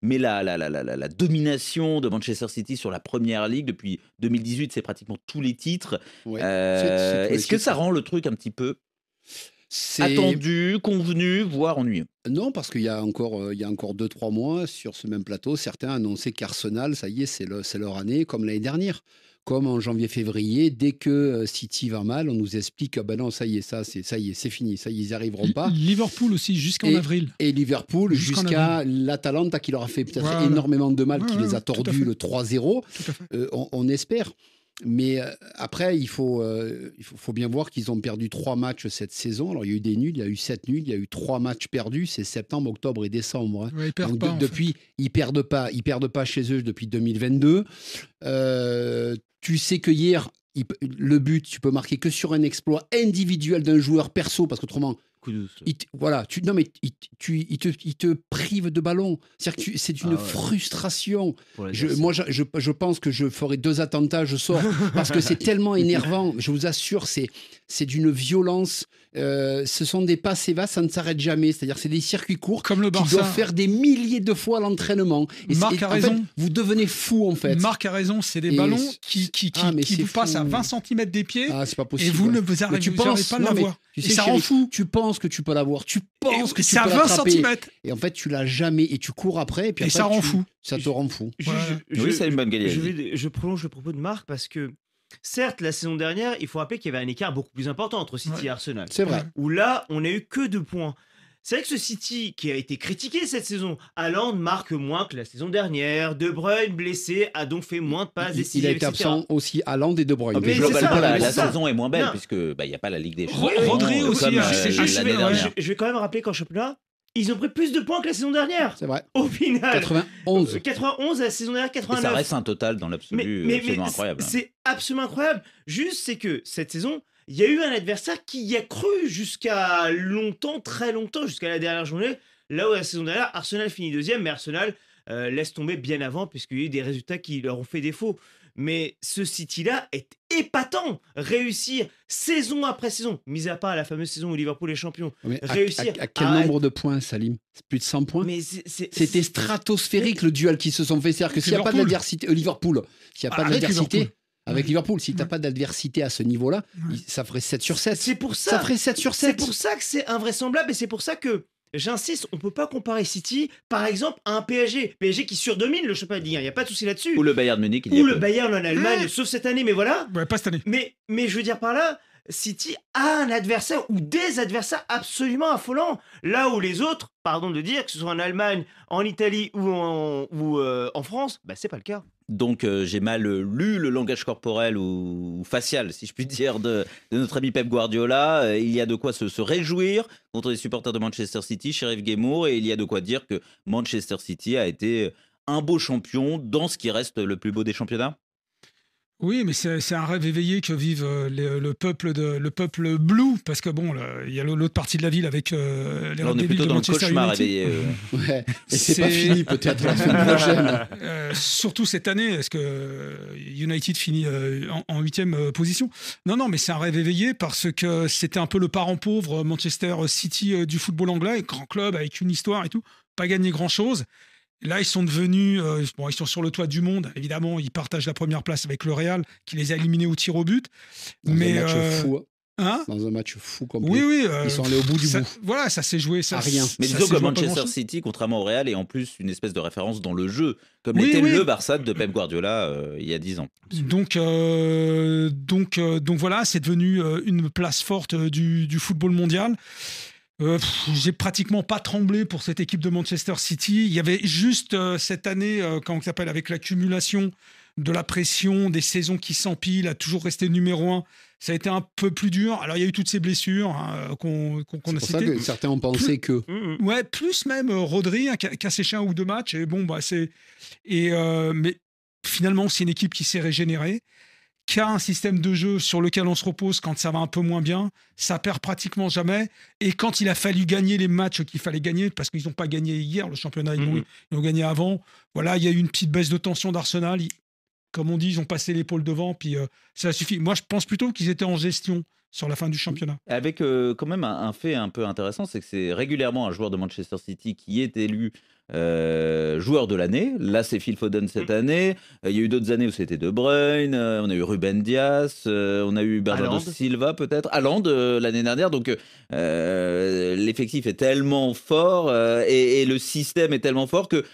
Mais la, la, la, la, domination de Manchester City sur la première ligue depuis 2018, c'est pratiquement tous les titres. Euh, est-ce que ça rend le truc un petit peu attendu, convenu, voire ennuyeux Non, parce qu'il y a encore, euh, il y a encore deux trois mois sur ce même plateau, certains annonçaient qu'Arsenal, ça y est, c'est leur année, comme l'année dernière comme en janvier-février, dès que euh, City va mal, on nous explique que ah ben non, ça y est, ça, c'est ça y est, c'est fini, ça ils n'y arriveront pas. Liverpool aussi jusqu'en avril. Et Liverpool jusqu'à l'Atalanta qui leur a fait énormément de mal, qui les a tordus le 3-0. Euh, on espère. Mais euh, après, il faut, euh, il faut, bien voir qu'ils ont perdu trois matchs cette saison. Alors, il y a eu des nuls, il y a eu sept nuls, il y a eu trois matchs perdus. C'est septembre, octobre et décembre. Hein. ils Donc, depuis, ils perdent pas. Ils perdent pas chez eux depuis 2022. Euh, tu sais que hier, le but, tu peux marquer que sur un exploit individuel d'un joueur perso, parce qu'autrement, voilà, tu, non mais tu, te, il prive de ballon. C'est-à-dire c'est ah une frustration. moi, je, pense que je ferai deux attentats, je sors, parce que c'est tellement énervant. Je vous assure, c'est, c'est d'une violence. Euh, ce sont des passes et ça ne s'arrête jamais. C'est-à-dire c'est des circuits courts Comme le qui doivent faire des milliers de fois l'entraînement. Marc a raison. vous devenez fou en fait. Marc a raison, c'est des ballons qui, qui, qui, ah, vous passent à 20 cm des pieds. Ah, et vous ne vous arrivez, tu pas à l'avoir. ça rend fou. Tu penses que tu peux l'avoir, tu penses que à 20 cm Et en fait, tu l'as jamais et tu cours après. Et, puis ça rend fou. Ça te rend fou. Je, oui, c'est une bonne Je, prolonge le propos de Marc parce que Certes, la saison dernière, il faut rappeler qu'il y avait un écart beaucoup plus important entre City et Arsenal. C'est vrai. Où là, on n'a eu que deux points. C'est vrai que ce City, qui a été critiqué cette saison, Haaland marque moins que la saison dernière, De Bruyne blessé a donc fait moins de passes Il, décisives, il a été absent aussi Haaland et De Bruyne. Ah, mais la, saison est moins belle puisque il bah, n'y a pas la Ligue des Champions. Rodri aussi, je, vais quand même rappeler qu'en championnat, ils ont pris plus de points que la saison dernière. C'est vrai. Au final. 91. 91 à la saison dernière, 89. ça reste un total dans l'absolu absolument incroyable. C'est absolument incroyable. Juste, c'est que cette saison, il y a eu un adversaire qui y a cru jusqu'à longtemps, très longtemps, jusqu'à la dernière journée. Là où la saison dernière, Arsenal finit deuxième, mais Arsenal euh, laisse tomber bien avant, puisqu'il y a eu des résultats qui leur ont fait défaut. Mais ce City-là est épatant. Réussir saison après saison, mis à part la fameuse saison où Liverpool est champion. réussir. À, quel nombre de points, Salim Plus de 100 points Mais C'était stratosphérique le duel qui se sont fait. C'est-à-dire que s'il n'y a pas d'adversité, euh, Liverpool, s'il n'y a ah, pas d'adversité, avec Liverpool. Si tu pas d'adversité à ce niveau-là, ça ferait 7 sur 7. C'est pour ça. 7 sur 7. C'est pour ça que c'est invraisemblable et c'est pour ça que J'insiste, on peut pas comparer City, par exemple, à un PSG. PSG qui surdomine le championnat de Ligue 1, il n'y a pas de souci là-dessus. Ou le Bayern de Munich. Ou le Bayern en Allemagne, sauf cette année, mais voilà. Ouais, pas cette année. Mais, mais je veux dire par là, City a un adversaire ou des adversaires absolument affolants. Là où les autres, pardon de dire, que ce soit en Allemagne, en Italie ou en, ou euh, en France, bah, c'est pas le cas. Donc euh, j'ai mal euh, lu le langage corporel ou, facial, si je puis dire, de, notre ami Pep Guardiola. Euh, il y a de quoi se, réjouir contre les supporters de Manchester City, Sheriff Gaymour, et il y a de quoi dire que Manchester City a été un beau champion dans ce qui reste le plus beau des championnats oui, mais c'est un rêve éveillé que vive euh, euh, le, peuple de, le peuple blue, parce que bon, il y a l'autre partie de la ville avec euh, les Là, on est de dans le cauchemar Et c'est pas fini peut-être la surtout cette année, est-ce que United finit en huitième position. Non, non, mais c'est un rêve éveillé parce que c'était un peu le parent pauvre Manchester City du football anglais, grand club avec une histoire et tout, pas gagné grand-chose. Là, ils sont devenus, euh, ils sont sur le toit du monde. Évidemment, ils partagent la première place avec le Real, qui les a éliminés au tir au but. Dans mais un match euh, fou. Hein, hein dans un match fou comme Oui, oui. Euh, ils sont allés au bout du bout. Voilà, ça s'est joué. Ça, rien. Mais disons que Manchester City, contrairement au Real, est en plus une espèce de référence dans le jeu, comme était l'était le Barça de Pep Guardiola il y a 10 ans. Donc, donc, donc voilà, c'est devenu une place forte du football mondial. Euh, j'ai pratiquement pas tremblé pour cette équipe de Manchester City. Il y avait juste euh, cette année, euh, on s'appelle, avec l'accumulation de la pression, des saisons qui s'empilent, a toujours resté numéro un. Ça a été un peu plus dur. Alors, il y a eu toutes ces blessures hein, qu'on a citées. C'est ça Que certains ont pensé que. Mmh, mmh. Ouais, plus même euh, Rodri, hein, qui, a, séché un ou deux matchs. Et bon, bah, c'est. Et, mais finalement, c'est une équipe qui s'est régénérée a un système de jeu sur lequel on se repose quand ça va un peu moins bien, ça perd pratiquement jamais. Et quand il a fallu gagner les matchs qu'il fallait gagner, parce qu'ils n'ont pas gagné hier le championnat, ils, mm-hmm. ont, gagné avant. Voilà, il y a eu une petite baisse de tension d'Arsenal. Comme on dit, ils ont passé l'épaule devant, puis euh, ça suffit. Moi, je pense plutôt qu'ils étaient en gestion sur la fin du championnat. Avec euh, quand même un, fait un peu intéressant, c'est que c'est régulièrement un joueur de Manchester City qui est élu euh, joueur de l'année. Là, c'est Phil Foden cette mm. année. Euh, il y a eu d'autres années où c'était De Bruyne. on a eu Ruben Dias. on a eu Bernardo Silva peut-être. de l'année dernière. Donc l'effectif est tellement fort et, le système est tellement fort que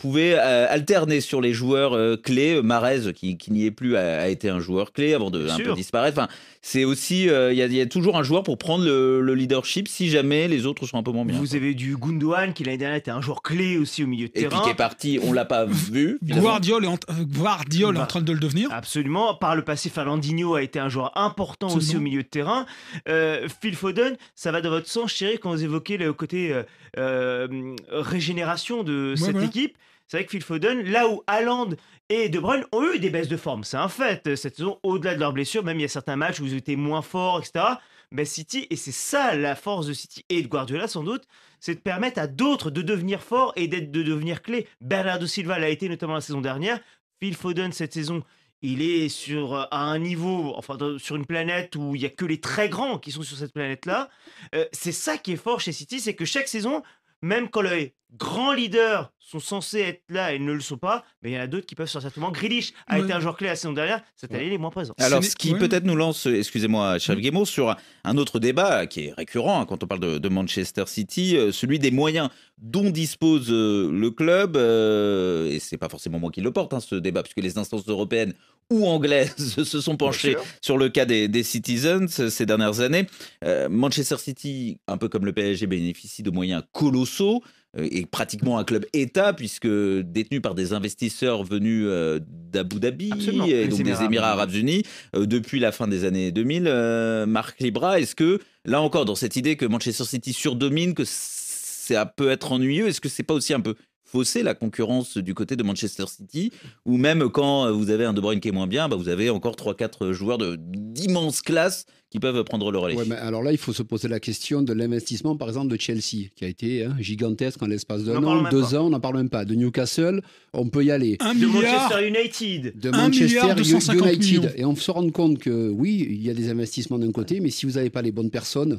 vous pouvez euh, alterner sur les joueurs euh, clés. Euh, Marez, qui, n'y est plus, a, été un joueur clé avant de peu disparaître. Enfin, c'est aussi, il y, a toujours un joueur pour prendre le, leadership si jamais les autres sont un peu moins bien. Vous avez du Gundogan qui l'année dernière était un joueur clé aussi au milieu de terrain. Et puis qui est parti, on l'a pas vu. Guardiola est, en, bah, train de le devenir. Absolument. Par le passé, Fernandinho a été un joueur important aussi au milieu de terrain. Phil Foden, ça va dans votre sens, chérie, quand vous évoquez le côté régénération de cette équipe. C'est vrai que Phil Foden, là où Haaland et De Bruyne ont eu des baisses de forme, c'est un fait. Euh, cette saison, au-delà de leurs blessures, même il y a certains matchs où ils étaient moins forts, etc. Mais City, et c'est ça la force de City et de Guardiola sans doute, c'est de permettre à d'autres de devenir forts et d'être, de devenir clés. Bernardo Silva l'a été notamment la saison dernière. Phil Foden, cette saison, il est sur euh, à un niveau, enfin sur une planète où il n'y a que les très grands qui sont sur cette planète-là. Euh, c'est ça qui est fort chez City, c'est que chaque saison, même quand les grands leaders sont censés être là et ne le sont pas, mais il y en a d'autres qui peuvent certainement. Grilich a été un joueur clé la saison dernière, cette année il est moins présent. Alors ce qui peut-être nous lance, excusez-moi Charles mmh. sur un autre débat qui est récurrent hein, quand on parle de, Manchester City, euh, celui des moyens dont dispose euh, le club, euh, et c'est pas forcément moi qui le porte hein, ce débat, puisque les instances européennes ou anglaises se sont penchés sur le cas des, Citizens ces dernières années. Euh, Manchester City, un peu comme le PSG, bénéficie de moyens colossaux euh, et pratiquement un club État, puisque détenu par des investisseurs venus euh, d'Abu Dhabi et donc des Émirats Arabes Unis depuis la fin des années 2000. Marc Libra, est-ce que, là encore, dans cette idée que Manchester City surdomine, que ça peut être ennuyeux, est-ce que c'est pas aussi un peu fausser la concurrence du côté de Manchester City, ou même quand vous avez un De Bruyne qui est moins bien, bah vous avez encore 3-4 joueurs d'immenses classes qui peuvent prendre le relais. alors là, il faut se poser la question de l'investissement, par exemple, de Chelsea, qui a été hein, gigantesque en l'espace d'un an, deux ans, on n'en parle même pas. De Newcastle, on peut y aller. Un de Manchester United. Millions. Et on se rend compte que oui, il y a des investissements d'un côté, mais si vous n'avez pas les bonnes personnes,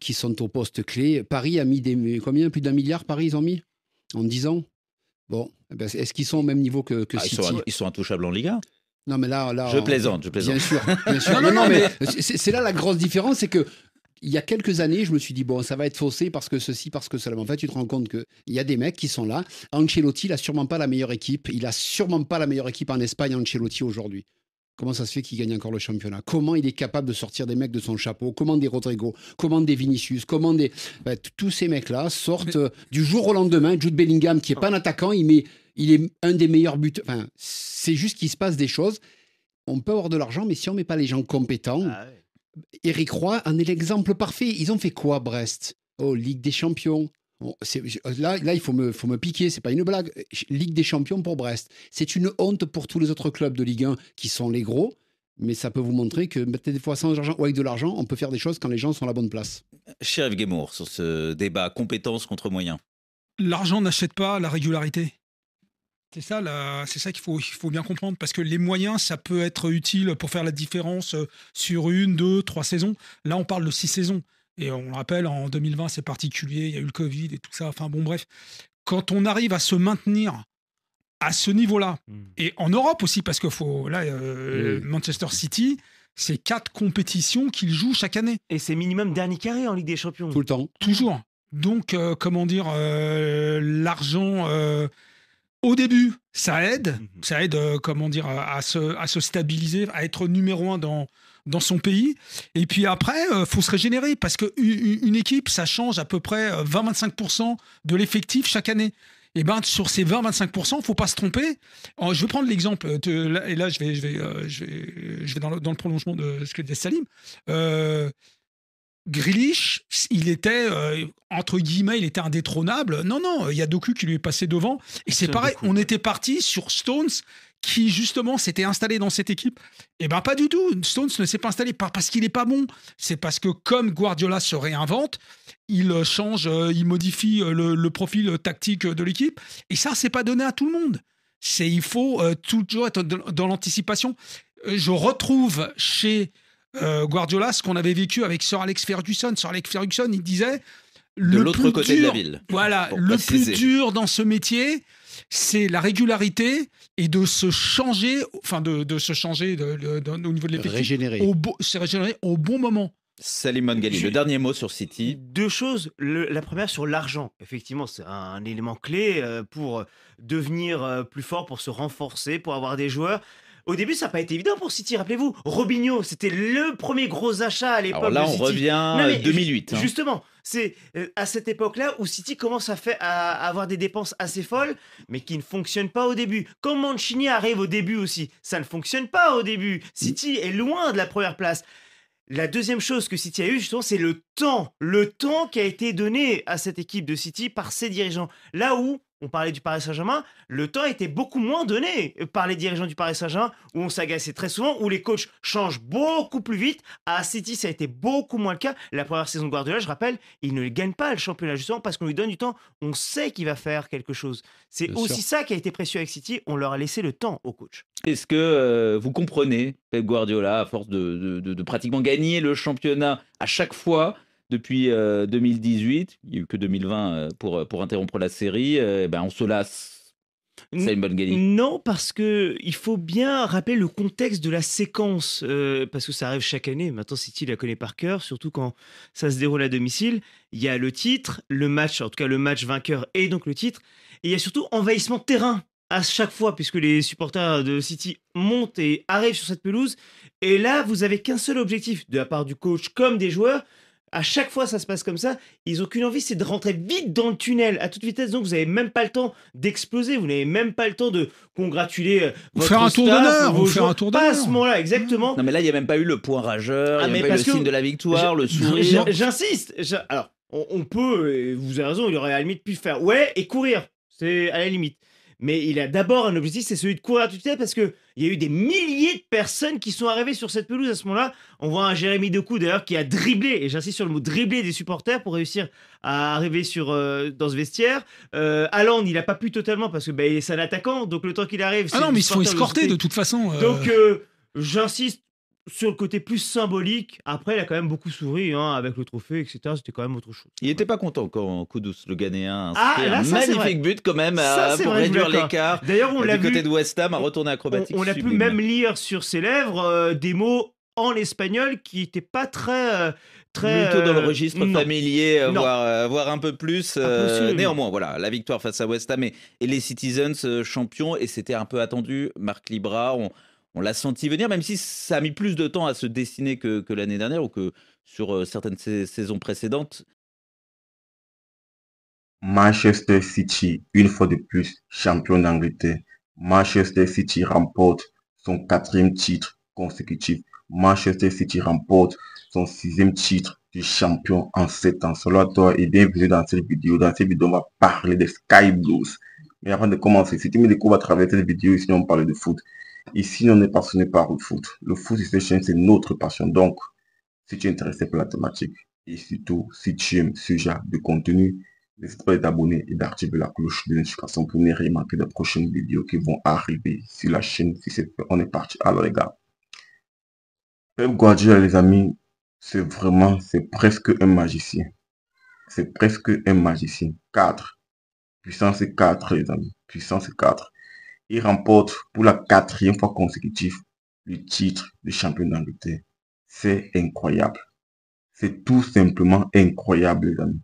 qui sont au poste clé. Paris a mis des, combien Plus d'un milliard, Paris, ils ont mis en 10 ans. Bon, eh ben, est-ce qu'ils sont au même niveau que, ah, City ils, sont, intouchables en Liga non, mais là, là, je plaisante, je plaisante. Bien sûr, bien sûr. non, mais, c'est là la grosse différence, c'est que il y a quelques années, je me suis dit bon, ça va être faussé parce que ceci, parce que cela. Mais en fait, tu te rends compte que il y a des mecs qui sont là. Ancelotti, il a sûrement pas la meilleure équipe. Il n'a sûrement pas la meilleure équipe en Espagne, Ancelotti aujourd'hui. Comment ça se fait qu'il gagne encore le championnat Comment il est capable de sortir des mecs de son chapeau Comment des Rodrigo Comment des Vinicius Comment des... Bah, tous ces mecs-là sortent euh, du jour au lendemain. Jude Bellingham, qui n'est pas un attaquant, il, met, il est un des meilleurs buteurs. c'est juste qu'il se passe des choses. On peut avoir de l'argent, mais si on ne met pas les gens compétents... Ah Eric Roy en est l'exemple parfait. Ils ont fait quoi, Brest Oh, Ligue des Champions, euh, là, il faut me, piquer, c'est pas une blague. Ligue des champions pour Brest. C'est une honte pour tous les autres clubs de Ligue 1 qui sont les gros, mais ça peut vous montrer que même bah, des fois sans argent ou avec de l'argent, on peut faire des choses quand les gens sont à la bonne place. Chérif Guémour, sur ce débat compétences contre moyens. L'argent n'achète pas la régularité. C'est ça, c'est ça qu'il il faut bien comprendre, parce que les moyens, ça peut être utile pour faire la différence euh, sur une, deux, trois saisons. Là, on parle de six saisons. Et on le rappelle, en 2020, c'est particulier, il y a eu le Covid et tout ça. Enfin bon, bref, quand on arrive à se maintenir à ce niveau-là, hmm. et en Europe aussi, parce que faut, là, euh, Manchester City, c'est quatre compétitions qu'il jouent chaque année. Et c'est minimum dernier carré en Ligue des Champions. Tout le temps. Toujours. Donc, euh, comment dire, euh, l'argent, au début, ça aide. Hmm. Ça aide, comment dire, à se, à se stabiliser, à être numéro un dans, dans son pays. Et puis après, il euh, faut se régénérer parce qu'une équipe, ça change à peu près 20-25% euh, de l'effectif chaque année. Et eh ben sur ces 20-25%, il ne faut pas se tromper. Je vais prendre l'exemple, euh, et là je vais, je vais, je vais, dans, le, prolongement de ce que disait Salim. Euh, Grilich, il était entre guillemets, il était indétrônable. Non, non, il y a Doku qui lui est passé devant. Et c'est pareil, on était parti sur Stones qui justement s'était installé dans cette équipe Eh ben pas du tout. Stones ne s'est pas installé pas parce qu'il n'est pas bon, c'est parce que comme Guardiola se réinvente, il euh, change, euh, il modifie euh, le, profil tactique de l'équipe. Et ça, c'est pas donné à tout le monde. C'est il faut toujours être dans l'anticipation. Je retrouve chez Guardiola ce qu'on avait vécu avec Sir Alex Ferguson. Sir Alex Ferguson, il disait de l'autre côté de la ville. Voilà, le plus dur dans ce métier, c'est la régularité et de se changer, enfin de, se changer au niveau de l'équipe Régénérer. Au régénérer au bon moment. Salimon Gali, le dernier mot sur City. Deux choses. la première sur l'argent. Effectivement, c'est un, élément clé euh, pour devenir euh, plus fort, pour se renforcer, pour avoir des joueurs. Au début, ça n'a pas été évident pour City, rappelez-vous. Robinho, c'était le premier gros achat à l'époque. de on revient à 2008. Hein. Justement, c'est euh, à cette époque-là où City commence à, faire, à avoir des dépenses assez folles, mais qui ne fonctionnent pas au début. Quand Mancini arrive au début aussi, ça ne fonctionne pas au début. City est loin de la première place. La deuxième chose que City a eue, justement, c'est le temps. Le temps qui a été donné à cette équipe de City par ses dirigeants. Là où on parlait du Paris Saint-Germain, le temps était beaucoup moins donné par les dirigeants du Paris Saint-Germain, où on s'agaçait très souvent, où les coachs changent beaucoup plus vite. À City, ça a été beaucoup moins le cas. La première saison de Guardiola, je rappelle, il ne gagne pas le championnat, justement, parce qu'on lui donne du temps. On sait qu'il va faire quelque chose. C'est aussi ça qui a été précieux avec City. On leur a laissé le temps aux coachs. Est-ce que euh, vous comprenez, Pep Guardiola, à force de pratiquement gagner le championnat à chaque fois depuis 2018, euh, il n'y a eu que 2020 euh, pour, euh, pour interrompre la série, eh ben on se lasse. C'est une bonne Non, parce que il faut bien rappeler le contexte de la séquence, parce que ça arrive chaque année. Maintenant, City la connaît par cœur, surtout quand ça se déroule à domicile. Il y a le titre, le match, en tout cas le match vainqueur et donc le titre. Et il y a surtout envahissement de terrain à chaque fois, puisque les supporters de City montent et arrivent sur cette pelouse. Et là, vous n'avez qu'un seul objectif, de la part du coach comme des joueurs, à chaque fois, ça se passe comme ça. Ils n'ont qu'une envie, c'est de rentrer vite dans le tunnel à toute vitesse. Donc, vous n'avez même pas le temps d'exploser. Vous n'avez même pas le temps de congratuler. Euh, vous faire un tour d'honneur. Vous faire un tour d'honneur. Pas à ce moment-là, exactement. Non, mais là, il n'y a même pas eu le point rageur. Ah, il n'y a pas eu le signe de la victoire, le sourire. J'insiste. Alors, on, peut, vous avez raison, il aurait à la limite pu faire ouais et courir. C'est à la limite. Mais il a d'abord un objectif, c'est celui de courir à toute vitesse parce que il y a eu des milliers de personnes qui sont arrivées sur cette pelouse à ce moment-là. On voit un Jérémy Decou d'ailleurs qui a dribblé, et j'insiste sur le mot dribblé des supporters pour réussir à arriver sur, euh, dans ce vestiaire. Euh, il n'a pas pu totalement parce que il ben, c'est un attaquant, donc le temps qu'il arrive. Ah non, mais ils se font escorter de toute façon. Euh. Donc euh, j'insiste sur le côté plus symbolique, après, il a quand même beaucoup souri hein, avec le trophée, etc. C'était quand même autre chose. Il n'était pas content quand Kudus, le Ghanéen, hein. a ah, un magnifique but quand même euh, pour réduire l'écart. D'ailleurs, on l'a vu. Du côté de West Ham, à retourné acrobatique. On, a pu même lire sur ses lèvres euh, des mots en espagnol qui n'étaient pas très. Euh, très Plutôt dans le registre familier, Voire, un peu plus. néanmoins, voilà, la victoire face à West Ham et, et les Citizens champions, et c'était un peu attendu. Marc Libra, on on l'a senti venir, même si ça a mis plus de temps à se dessiner que, l'année dernière ou que sur euh, certaines saisons précédentes. Manchester City, une fois de plus, champion d'Angleterre. Manchester City remporte son quatrième titre consécutif. Manchester City remporte son sixième titre de champion en sept ans. Salut à toi et eh bienvenue dans cette vidéo. Dans cette vidéo, on va parler de Sky Blues. Mais avant de commencer, si tu me découvres à travers cette vidéo, sinon on parle de foot. Ici, on est passionné par le foot. Le foot, c'est notre passion. Donc, si tu es intéressé par la thématique et surtout si tu aimes ce genre de contenu, n'hésite pas à t'abonner et d'activer la cloche de notification pour ne rien manquer de prochaines vidéos qui vont arriver sur la chaîne. Si c'est on est parti. Alors, les gars, Pep Guardiola, les amis, c'est vraiment, c'est presque un magicien. C'est presque un magicien. 4. Puissance 4, les amis. Puissance 4. Il remporte pour la quatrième fois consécutive le titre de champion d'Angleterre. C'est incroyable. C'est tout simplement incroyable, les amis.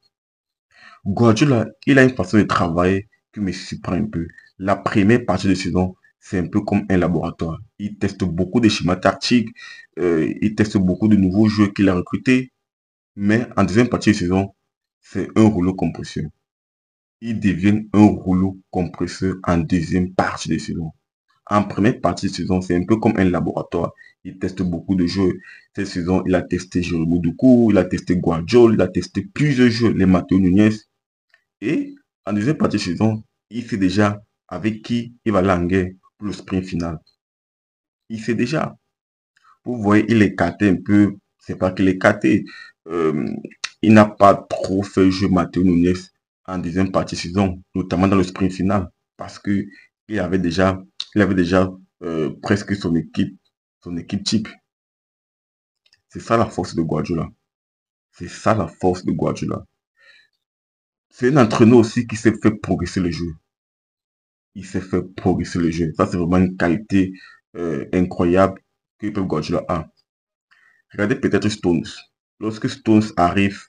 Guardiola, il a une façon de travailler qui me surprend un peu. La première partie de saison, c'est un peu comme un laboratoire. Il teste beaucoup de schémas tactiques, euh, il teste beaucoup de nouveaux joueurs qu'il a recrutés. Mais en deuxième partie de saison, c'est un rouleau compresseur. Il deviennent un rouleau compresseur en deuxième partie de saison. En première partie de saison, c'est un peu comme un laboratoire. Il teste beaucoup de jeux. Cette saison, il a testé Jérôme Doukou, il a testé Guardiola, il a testé plusieurs jeux, les Matteo Nunez. Et en deuxième partie de saison, il sait déjà avec qui il va languer pour le sprint final. Il sait déjà. Vous voyez, il est caté un peu. C'est pas qu'il est caté. Euh, il n'a pas trop fait jeu Matteo Nunez en deuxième partie saison, notamment dans le sprint final, parce que il avait déjà, il avait déjà euh, presque son équipe, son équipe type. C'est ça la force de Guardiola. C'est ça la force de Guardiola. C'est un entraîneur aussi qui s'est fait progresser le jeu. Il s'est fait progresser le jeu. Ça, c'est vraiment une qualité euh, incroyable que Pep Guardiola a. Regardez peut-être Stones. Lorsque Stones arrive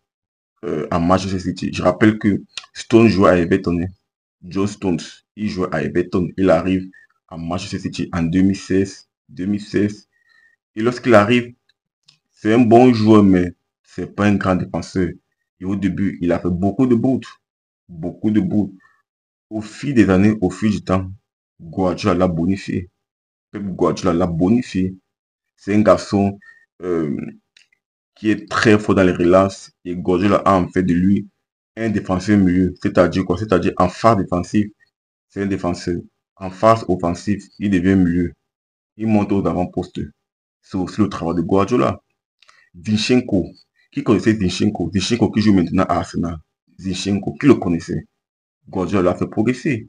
à euh, Manchester City. Je rappelle que Stone joue à Everton. Hein. Joe Stones, il joue à Everton. Il arrive à Manchester City en 2016. 2016. Et lorsqu'il arrive, c'est un bon joueur, mais c'est pas un grand défenseur. Et au début, il a fait beaucoup de bouts Beaucoup de bouts Au fil des années, au fil du temps, Guardiola l'a bonifié. Pep Guardiola l'a bonifié. C'est un garçon euh, qui est très fort dans les relances. Et Guardiola a en fait de lui un défenseur mieux, C'est-à-dire quoi C'est-à-dire en phase défensive, c'est un défenseur. En phase offensive, il devient mieux, Il monte aux avant-postes. C'est aussi le travail de Guardiola. Vinchenko, qui connaissait Zinchenko Zinchenko qui joue maintenant à Arsenal. Zinchenko, qui le connaissait Guardiola l'a fait progresser.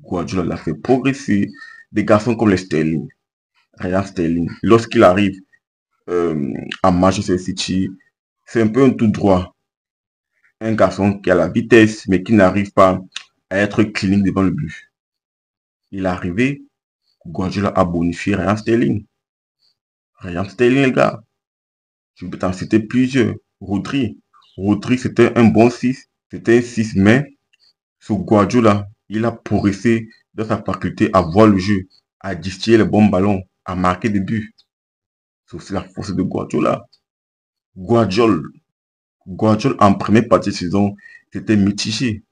Guardiola l'a fait progresser. Des garçons comme les Sterling, Rien Sterling, lorsqu'il arrive, euh, Manchester City. C'est un peu un tout droit. Un garçon qui a la vitesse, mais qui n'arrive pas à être clinique devant le but. Il est arrivé, Guardiola a bonifié Ryan Sterling. Ryan Sterling, les gars. Je peux t'en citer plusieurs. Rodri. Rodri, c'était un bon 6. C'était un 6, mais ce Guardiola, il a progressé dans sa faculté à voir le jeu, à distiller les bon ballon à marquer des buts c'est la force de Guardiola. Guardiola, Guardiola en première partie de saison, c'était mitigé.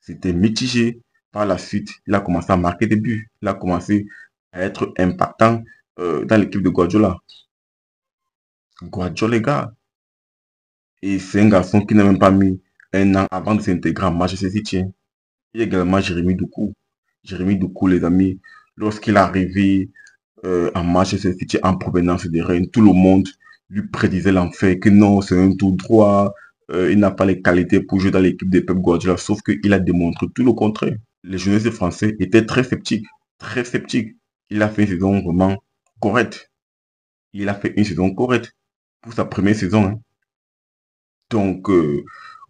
C'était mitigé. Par la suite, il a commencé à marquer des buts. Il a commencé à être impactant euh, dans l'équipe de Guardiola. Guardiola, les gars. Et c'est un garçon qui n'a même pas mis un an avant de s'intégrer à match Il y a également Jérémy Doucou. Jérémy Ducou, les amis, lorsqu'il est arrivé euh, en match en provenance des Rennes. Tout le monde lui prédisait l'enfer, que non, c'est un tout droit, euh, il n'a pas les qualités pour jouer dans l'équipe de Pep Guardiola, sauf qu'il a démontré tout le contraire. Les jeunes français étaient très sceptiques, très sceptiques. Il a fait une saison vraiment correcte. Il a fait une saison correcte pour sa première saison. Hein. Donc, euh,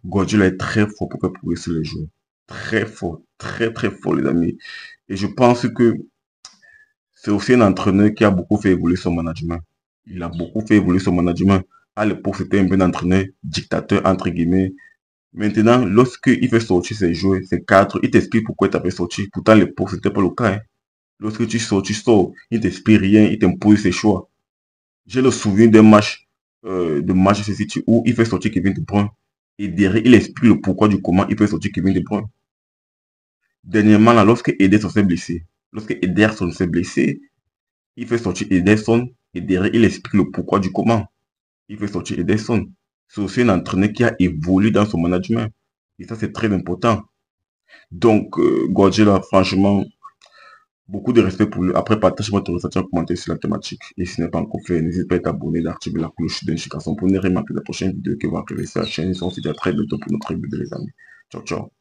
Guardiola est très fort pour faire progresser les joueurs. Très fort, très très fort les amis. Et je pense que c'est aussi un entraîneur qui a beaucoup fait évoluer son management. Il a beaucoup fait évoluer son management. À l'époque, c'était un bon entraîneur, dictateur, entre guillemets. Maintenant, lorsqu'il fait sortir ses joueurs, ses cadres, il t'explique pourquoi tu fait sortir. Pourtant, le l'époque, c'était pas le cas. Hein. Lorsque tu sors, tu sors. Il t'explique rien, il t'impose ses choix. J'ai le souvenir d'un match, euh, de Manchester City où il fait sortir Kevin De Bruyne. Et derrière, il explique le pourquoi du comment il fait sortir Kevin De Bruyne. Dernièrement, là, lorsque sur s'est blessé, Lorsque Ederson s'est blessé, il fait sortir Ederson et derrière, il explique le pourquoi du comment. Il fait sortir Ederson. C'est aussi un entraîneur qui a évolué dans son management. Et ça, c'est très important. Donc, euh, là, franchement, beaucoup de respect pour lui. Après, partage-moi ton ressenti en commentaire sur la thématique. Et si ce n'est pas encore fait, n'hésite pas à t'abonner, d'activer la cloche d'indication pour ne rien manquer la prochaine vidéo qui va arriver sur la chaîne. Et sont aussi à très bientôt pour notre vidéo, de les amis. Ciao, ciao.